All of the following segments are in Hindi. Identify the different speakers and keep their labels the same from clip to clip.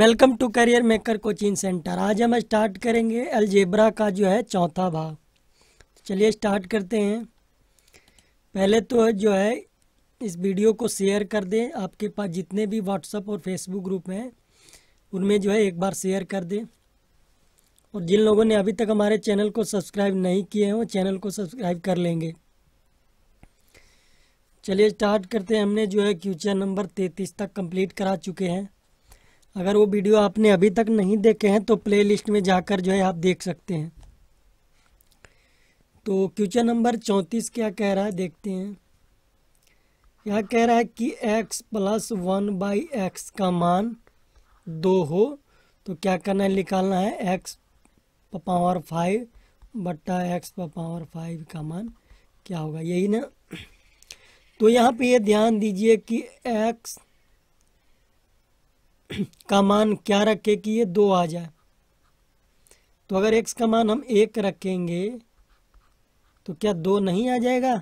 Speaker 1: welcome to career maker coaching centre आज हम स्टार्ट करेंगे अलजेब्रा का जो है चौथा भाग चलिए स्टार्ट करते हैं पहले तो जो है इस वीडियो को शेयर कर दें आपके पास जितने भी व्हाट्सअप और फेसबुक ग्रुप हैं उनमें जो है एक बार शेयर कर दें और जिन लोगों ने अभी तक हमारे चैनल को सब्सक्राइब नहीं किए हैं वो चैनल को सब्सक्राइब कर लेंगे चलिए स्टार्ट करते हैं हमने जो है क्वेश्चन नंबर तैंतीस तक कंप्लीट करा चुके हैं अगर वो वीडियो आपने अभी तक नहीं देखे हैं तो प्लेलिस्ट में जाकर जो है आप देख सकते हैं तो क्वेश्चन नंबर चौंतीस क्या कह रहा है देखते हैं यह कह रहा है कि x plus one by x का मान दो हो तो क्या करना है निकालना है x पावर फाइव बट्टा एक्स पावर फाइव का मान क्या होगा यही ना तो यहाँ पे ये ध्यान दीजिए कि x का मान क्या रखे कि ये दो आ जाए तो अगर एक्स का मान हम एक रखेंगे तो क्या दो नहीं आ जाएगा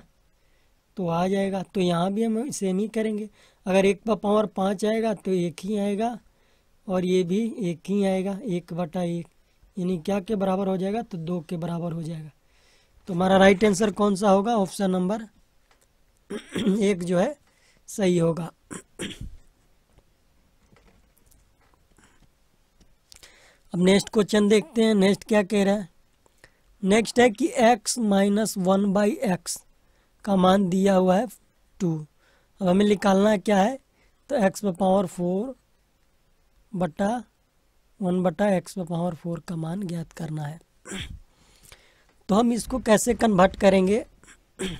Speaker 1: तो आ जाएगा तो यहाँ भी हम सेम ही करेंगे अगर एक का पावर पाँच आएगा तो एक ही आएगा और ये भी एक ही आएगा एक बटा एक यानी क्या के बराबर हो जाएगा तो दो के बराबर हो जाएगा तो हमारा राइट आंसर कौन सा होगा ऑप्शन नंबर एक जो है सही होगा अब नेक्स्ट क्वेश्चन देखते हैं नेक्स्ट क्या कह रहा है नेक्स्ट है कि x minus one by x का मान दिया हुआ है टू अब हमें निकालना क्या है तो x पर पावर फोर बटा वन बटा एक्स पर पावर फोर का मान ज्ञात करना है तो हम इसको कैसे कन्वर्ट करेंगे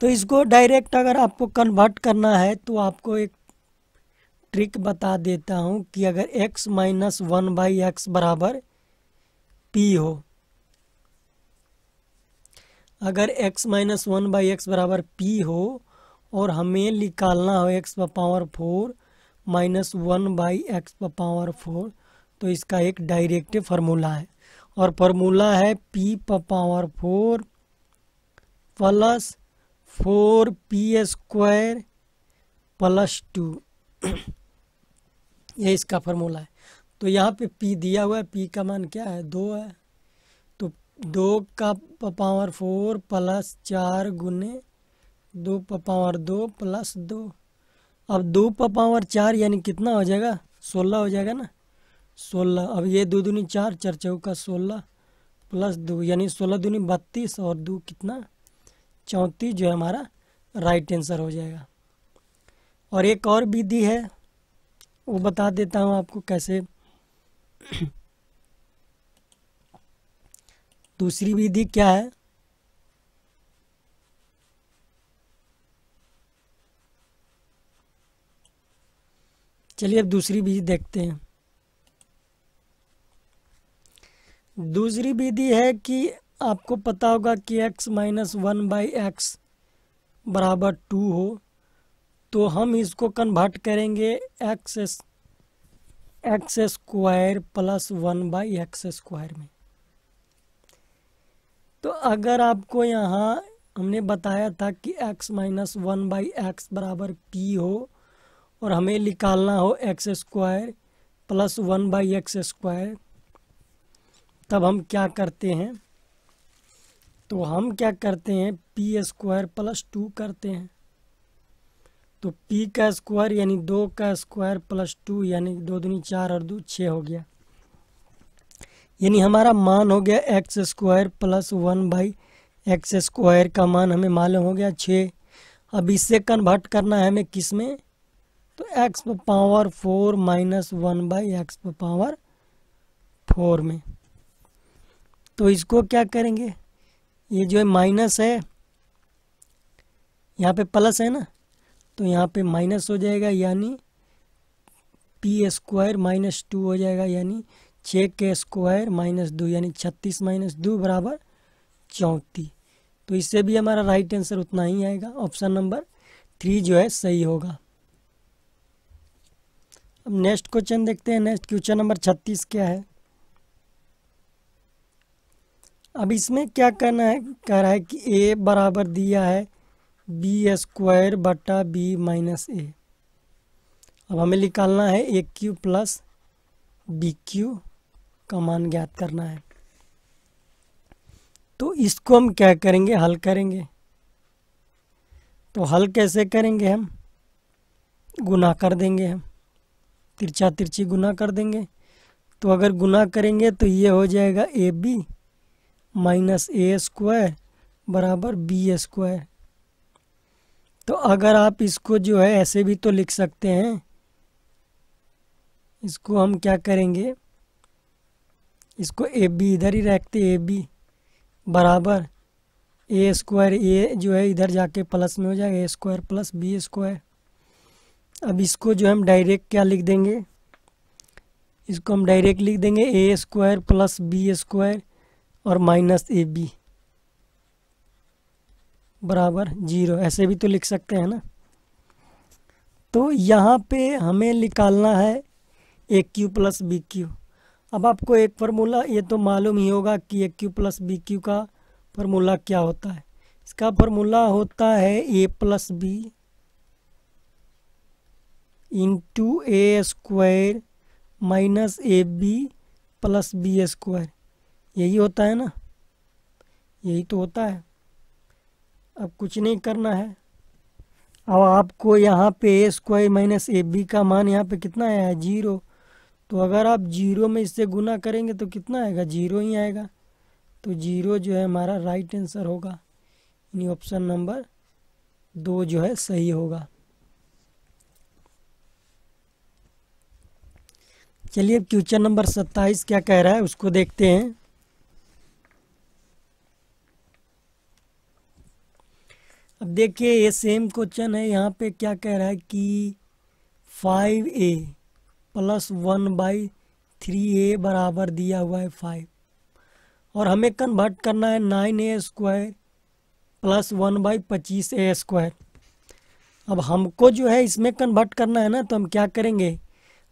Speaker 1: तो इसको डायरेक्ट अगर आपको कन्वर्ट करना है तो आपको एक ट्रिक बता देता हूँ कि अगर x minus one by x बराबर पी हो अगर x minus one by x बराबर पी हो और हमें निकालना हो x व power four minus one by x व पावर फोर तो इसका एक डायरेक्ट फार्मूला है और फार्मूला है p प power four plus four P square plus two ये इसका फार्मूला है तो यहाँ पे पी दिया हुआ है पी का मान क्या है दो है तो दो का पावर फोर प्लस चार गुने दो पावर दो प्लस दो अब दो पावर चार यानी कितना हो जाएगा सोलह हो जाएगा ना सोलह अब ये दो दूनी चार चार चौका सोलह प्लस दो यानी सोलह दूनी बत्तीस और दो कितना चौंतीस जो है हमारा राइट आंसर हो जाएगा और एक और विधि है वो बता देता हूँ आपको कैसे दूसरी विधि क्या है चलिए अब दूसरी विधि देखते हैं दूसरी विधि है कि आपको पता होगा कि x minus one by x बराबर टू हो तो हम इसको कन्वर्ट करेंगे x x square plus one by x square में तो अगर आपको यहाँ हमने बताया था कि x minus one by x बराबर पी हो और हमें निकालना हो x square plus one by x square तब हम क्या करते हैं तो हम क्या करते हैं पी स्क्वायर प्लस टू करते हैं तो पी का स्क्वायर यानी दो का स्क्वायर प्लस टू यानी दो दूनी चार और दो छः हो गया यानी हमारा मान हो गया x square plus one by x square का मान हमें मालूम हो गया छः अब इससे कन्वर्ट करना है हमें किस में तो x power four minus one by x power four में तो इसको क्या करेंगे ये जो है माइनस है यहाँ पे प्लस है ना तो यहाँ पे माइनस हो जाएगा यानी पी स्क्वायर माइनस टू हो जाएगा यानी छः के स्क्वायर माइनस दो यानी छत्तीस माइनस दो बराबर चौंतीस तो इससे भी हमारा राइट आंसर उतना ही आएगा ऑप्शन नंबर थ्री जो है सही होगा अब नेक्स्ट क्वेश्चन देखते हैं नेक्स्ट क्वेश्चन नंबर छत्तीस क्या है अब इसमें क्या करना है कह रहा है कि ए बराबर दिया है बी स्क्वायर बटा बी माइनस ए अब हमें निकालना है A cube plus B cube का मान ज्ञात करना है तो इसको हम क्या करेंगे हल करेंगे तो हल कैसे करेंगे हम गुना कर देंगे हम तिरछा तिरछी गुना कर देंगे तो अगर गुना करेंगे तो ये हो जाएगा A B minus A square बराबर बी स्क्वायर तो अगर आप इसको जो है ऐसे भी तो लिख सकते हैं इसको हम क्या करेंगे इसको ए बी इधर ही रखते ए बी बराबर ए स्क्वायर ए जो है इधर जाके प्लस में हो जाएगा A square plus B square अब इसको जो हम डायरेक्ट क्या लिख देंगे इसको हम डायरेक्ट लिख देंगे A square plus B square और माइनस ए बी बराबर जीरो ऐसे भी तो लिख सकते हैं ना तो यहाँ पे हमें निकालना है A cube plus B cube अब आपको एक फार्मूला ये तो मालूम ही होगा कि A cube plus B cube का फार्मूला क्या होता है इसका फार्मूला होता है A plus B into A square minus A B plus B square यही होता है ना यही तो होता है अब कुछ नहीं करना है अब आपको यहाँ पे A square minus A B का मान यहाँ पे कितना आया है जीरो तो अगर आप जीरो में इससे गुना करेंगे तो कितना आएगा जीरो ही आएगा तो जीरो जो है हमारा राइट आंसर होगा यानी ऑप्शन नंबर दो जो है सही होगा चलिए अब क्वेश्चन नंबर सत्ताईस क्या कह रहा है उसको देखते हैं अब देखिए ये सेम क्वेश्चन है यहाँ पे क्या कह रहा है कि five A plus one by three A बराबर दिया हुआ है फाइव और हमें कन्वर्ट करना है nine A square plus one by पच्चीस ए स्क्वायर अब हमको जो है इसमें कन्वर्ट करना है ना तो हम क्या करेंगे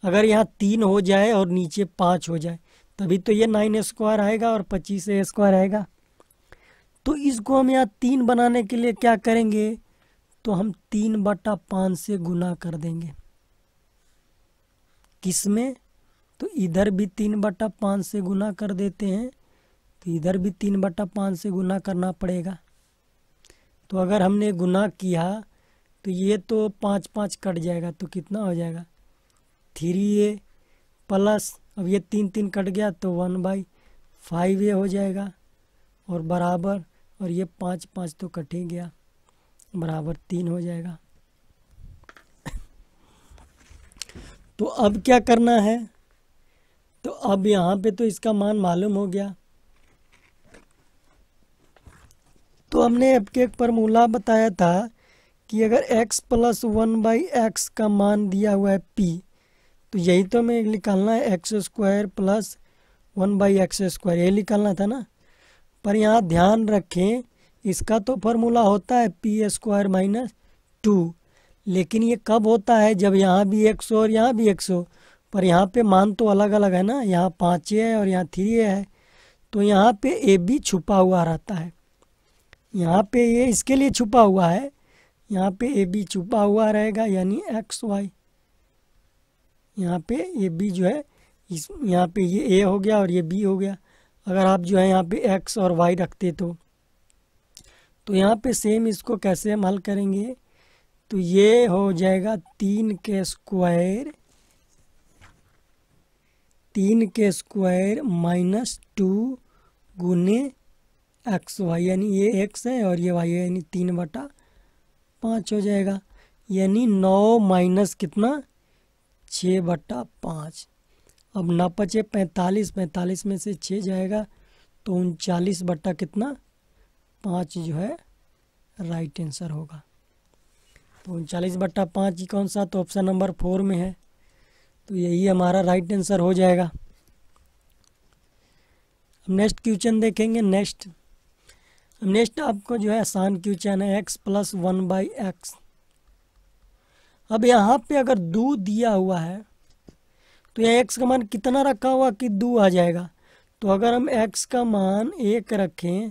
Speaker 1: अगर यहाँ तीन हो जाए और नीचे पाँच हो जाए तभी तो ये नाइन स्क्वायर आएगा और पच्चीस ए स्क्वायर आएगा तो इसको हम यहाँ तीन बनाने के लिए क्या करेंगे तो हम तीन बटा पाँच से गुना कर देंगे किस में तो इधर भी तीन बटा पाँच से गुना कर देते हैं तो इधर भी तीन बटा पाँच से गुना करना पड़ेगा तो अगर हमने गुना किया तो ये तो पाँच पाँच कट जाएगा तो कितना हो जाएगा थ्री ए प्लस अब ये तीन तीन कट गया तो वन बाई फाइव ए हो जाएगा और बराबर और ये पाँच पाँच तो कट ही गया बराबर तीन हो जाएगा तो अब क्या करना है तो अब यहाँ पे तो इसका मान मालूम हो गया तो हमने अब के एक फॉर्मूला बताया था कि अगर x plus one by x का मान दिया हुआ है p तो यही तो हमें निकालना है x square plus one by x square यही निकालना था ना पर यहाँ ध्यान रखें इसका तो फॉर्मूला होता है पी स्क्वायर माइनस टू लेकिन ये कब होता है जब यहाँ भी एक सौ और यहाँ भी एक सौ पर यहाँ पे मान तो अलग अलग है ना यहाँ पाँच ए है और यहाँ थ्री ए है तो यहाँ पे ए भी छुपा हुआ रहता है यहाँ पे ये इसके लिए छुपा हुआ है यहाँ पे ए बी छुपा हुआ रहेगा यानी एक्स वाई यहाँ पे ए बी जो है इस यहाँ पे ये ए हो गया और ये बी हो गया अगर आप जो है यहाँ पे एक्स और वाई रखते तो तो यहाँ पे सेम इसको कैसे हम हल करेंगे तो ये हो जाएगा तीन के स्क्वायर तीन के स्क्वायर माइनस टू गुने एक्स वाई यानी ये एक्स है और ये वाई है यानी तीन बटा पाँच हो जाएगा यानी नौ माइनस कितना छः बटा पाँच अब ना पचे पैंतालीस पैंतालीस में से छः जाएगा तो उनचालीस बट्टा कितना पाँच जो है राइट आंसर होगा तो उनचालीस बट्टा पाँच कौन सा तो ऑप्शन नंबर फोर में है तो यही हमारा राइट आंसर हो जाएगा नेक्स्ट क्वेश्चन देखेंगे नेक्स्ट नेक्स्ट आपको जो है आसान क्वेश्चन है x plus one by x अब यहाँ पे अगर दो दिया हुआ है तो यहाँ एक्स का मान कितना रखा हुआ कि दो आ जाएगा तो अगर हम एक्स का मान एक रखें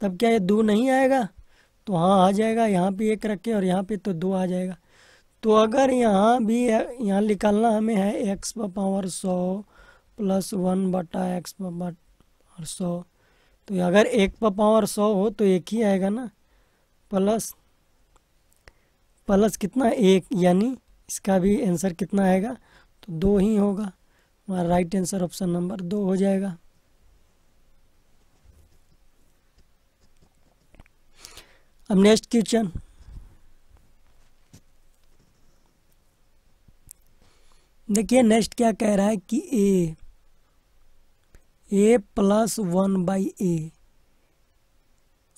Speaker 1: तब क्या ये दो नहीं आएगा तो हाँ आ जाएगा यहाँ पे एक रखें और यहाँ पे तो दो आ जाएगा तो अगर यहाँ भी यहाँ निकालना हमें है एक्स पर पावर सौ प्लस वन बटा एक्स पर पावर सौ तो अगर एक पर पावर सौ हो तो एक ही आएगा ना प्लस प्लस कितना एक यानी इसका भी आंसर कितना आएगा तो दो ही होगा हमारा राइट आंसर ऑप्शन नंबर दो हो जाएगा अब नेक्स्ट क्वेश्चन देखिए नेक्स्ट क्या कह रहा है कि a a plus one by a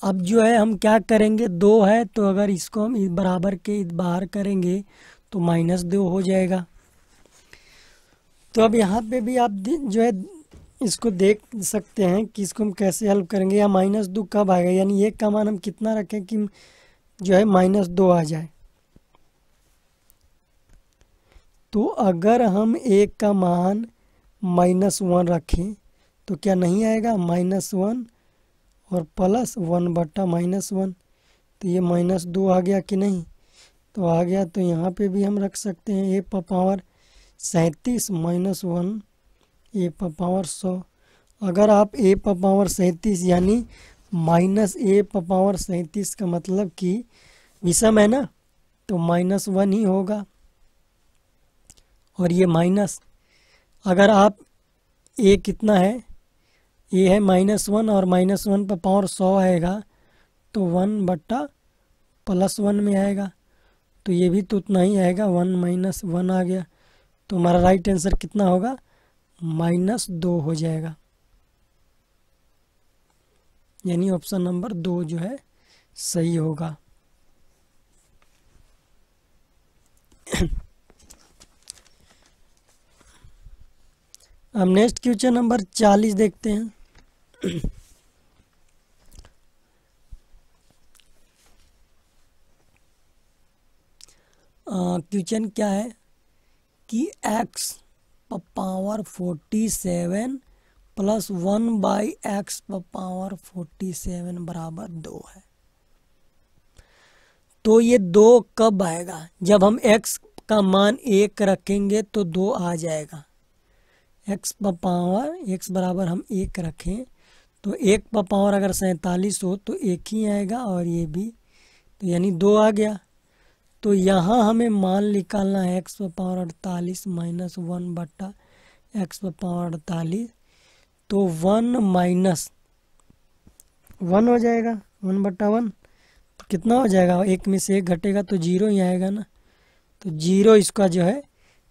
Speaker 1: अब जो है हम क्या करेंगे दो है तो अगर इसको हम बराबर के बाहर करेंगे तो माइनस दो हो जाएगा तो अब यहाँ पे भी आप जो है इसको देख सकते हैं कि इसको हम कैसे हेल्प करेंगे या माइनस दो कब आएगा यानी एक का मान हम कितना रखें कि जो है माइनस दो आ जाए तो अगर हम एक का मान माइनस वन रखें तो क्या नहीं आएगा माइनस वन और प्लस वन बट्टा माइनस वन तो ये माइनस दो आ गया कि नहीं तो आ गया तो यहाँ पे भी हम रख सकते हैं ए पावर सैंतीस माइनस वन ए पर पावर सौ अगर आप ए पर पावर सैंतीस यानी माइनस ए पर पावर सैंतीस का मतलब कि विषम है ना तो माइनस वन ही होगा और ये माइनस अगर आप ए कितना है ए है माइनस वन और माइनस वन पर पावर सौ आएगा तो वन बट्टा प्लस वन में आएगा तो ये भी तो उतना ही आएगा वन माइनस वन आ गया तो हमारा राइट आंसर कितना होगा माइनस दो हो जाएगा यानी ऑप्शन नंबर दो जो है सही होगा अब नेक्स्ट क्वेश्चन नंबर चालीस देखते हैं क्वेश्चन क्या है कि x power forty seven plus one by x power forty seven बराबर दो है तो ये दो कब आएगा जब हम एक्स का मान एक रखेंगे तो दो आ जाएगा एक्स पावर एक्स बराबर हम एक रखें तो एक पावर अगर सैतालीस हो तो एक ही आएगा और ये भी तो यानी दो आ गया तो यहाँ हमें मान निकालना है एक्स पावर अड़तालीस माइनस वन बट्टा एक्स पावर अड़तालीस तो वन माइनस वन हो जाएगा वन बट्टा वन तो कितना हो जाएगा एक में से एक घटेगा तो जीरो ही आएगा ना तो जीरो इसका जो है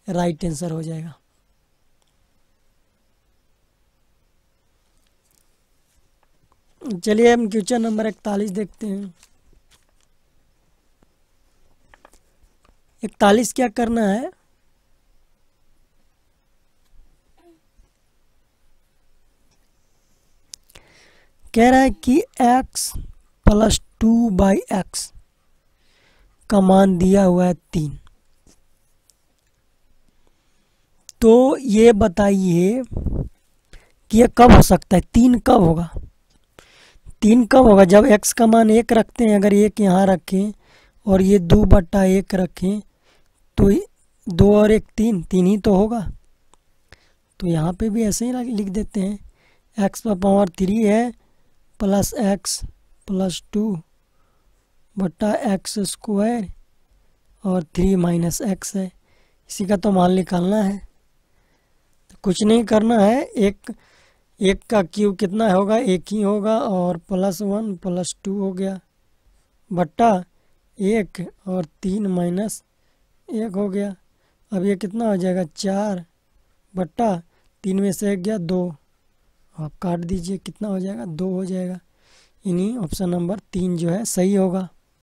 Speaker 1: राइट आंसर हो जाएगा चलिए हम क्वेश्चन नंबर इकतालीस देखते हैं इकतालीस क्या करना है कह रहा है कि x plus two by x का मान दिया हुआ है तीन तो ये बताइए कि ये कब हो सकता है तीन कब होगा तीन कब होगा जब x का मान एक रखते हैं अगर एक यहाँ रखें और ये दो बट्टा एक रखें तो दो और एक तीन तीन ही तो होगा तो यहाँ पे भी ऐसे ही लिख देते हैं एक्स का पावर थ्री है प्लस एक्स प्लस टू बट्टा एक्स स्क्वायर और थ्री माइनस एक्स है इसी का तो मान निकालना है तो कुछ नहीं करना है एक एक का क्यूब कितना होगा एक ही होगा और प्लस वन प्लस टू हो गया बट्टा एक और तीन माइनस एक हो गया अब ये कितना हो जाएगा चार बट्टा तीन में से एक गया दो आप काट दीजिए कितना हो जाएगा दो हो जाएगा यानी ऑप्शन नंबर तीन जो है सही होगा